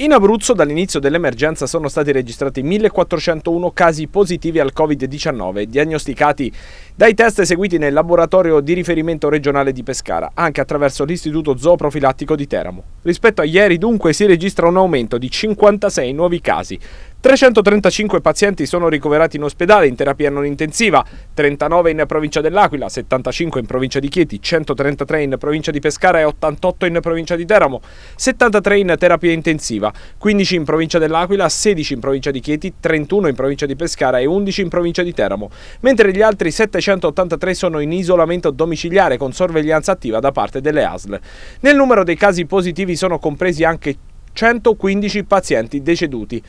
In Abruzzo dall'inizio dell'emergenza sono stati registrati 1401 casi positivi al Covid-19 diagnosticati dai test eseguiti nel laboratorio di riferimento regionale di Pescara, anche attraverso l'Istituto Zooprofilattico di Teramo. Rispetto a ieri dunque si registra un aumento di 56 nuovi casi, 335 pazienti sono ricoverati in ospedale in terapia non intensiva, 39 in provincia dell'Aquila, 75 in provincia di Chieti, 133 in provincia di Pescara e 88 in provincia di Teramo, 73 in terapia intensiva, 15 in provincia dell'Aquila, 16 in provincia di Chieti, 31 in provincia di Pescara e 11 in provincia di Teramo, mentre gli altri 783 sono in isolamento domiciliare con sorveglianza attiva da parte delle ASL. Nel numero dei casi positivi sono compresi anche 115 pazienti deceduti.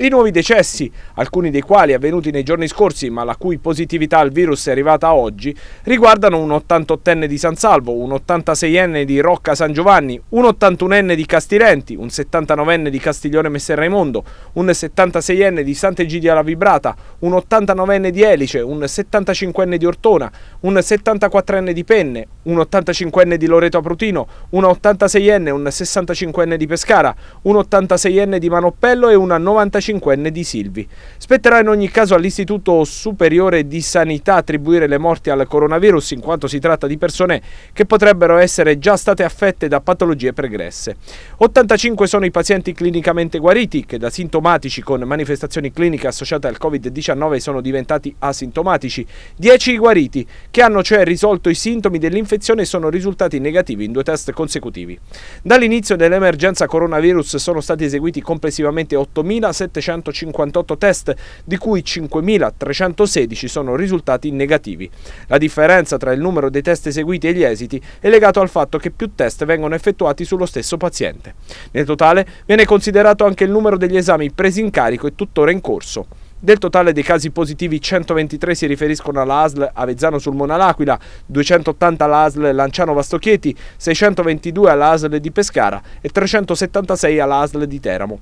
I nuovi decessi, alcuni dei quali avvenuti nei giorni scorsi ma la cui positività al virus è arrivata oggi, riguardano un 88enne di San Salvo, un 86enne di Rocca San Giovanni, un 81enne di Castirenti, un 79enne di Castiglione Messer Raimondo, un 76enne di Sant'Egidia La Vibrata, un 89enne di Elice, un 75enne di Ortona, un 74enne di Penne, un 85enne di Loreto Aprutino, un 86enne, un 65enne di Pescara, un 86enne di Manoppello e una 95 45enne di Silvi. Spetterà in ogni caso all'Istituto Superiore di Sanità attribuire le morti al coronavirus in quanto si tratta di persone che potrebbero essere già state affette da patologie pregresse. 85 sono i pazienti clinicamente guariti che da sintomatici con manifestazioni cliniche associate al Covid-19 sono diventati asintomatici, 10 i guariti che hanno cioè risolto i sintomi dell'infezione e sono risultati negativi in due test consecutivi. Dall'inizio dell'emergenza coronavirus sono stati eseguiti complessivamente 8.700 758 test, di cui 5.316 sono risultati negativi. La differenza tra il numero dei test eseguiti e gli esiti è legato al fatto che più test vengono effettuati sullo stesso paziente. Nel totale viene considerato anche il numero degli esami presi in carico e tuttora in corso. Del totale dei casi positivi 123 si riferiscono alla ASL Avezzano Sulmona L'Aquila, 280 alla ASL Lanciano Vastochieti, 622 alla ASL di Pescara e 376 alla ASL di Teramo.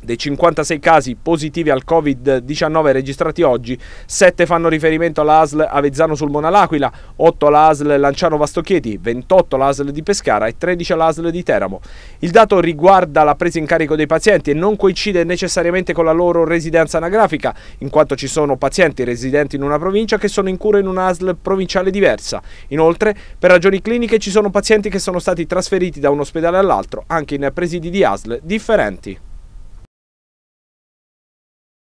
Dei 56 casi positivi al Covid-19 registrati oggi, 7 fanno riferimento all'ASL Avezzano sul Monalaquila, 8 all'ASL Lanciano Vastochieti, 28 all'ASL di Pescara e 13 all'ASL di Teramo. Il dato riguarda la presa in carico dei pazienti e non coincide necessariamente con la loro residenza anagrafica, in quanto ci sono pazienti residenti in una provincia che sono in cura in un'ASL provinciale diversa. Inoltre, per ragioni cliniche ci sono pazienti che sono stati trasferiti da un ospedale all'altro, anche in presidi di ASL differenti.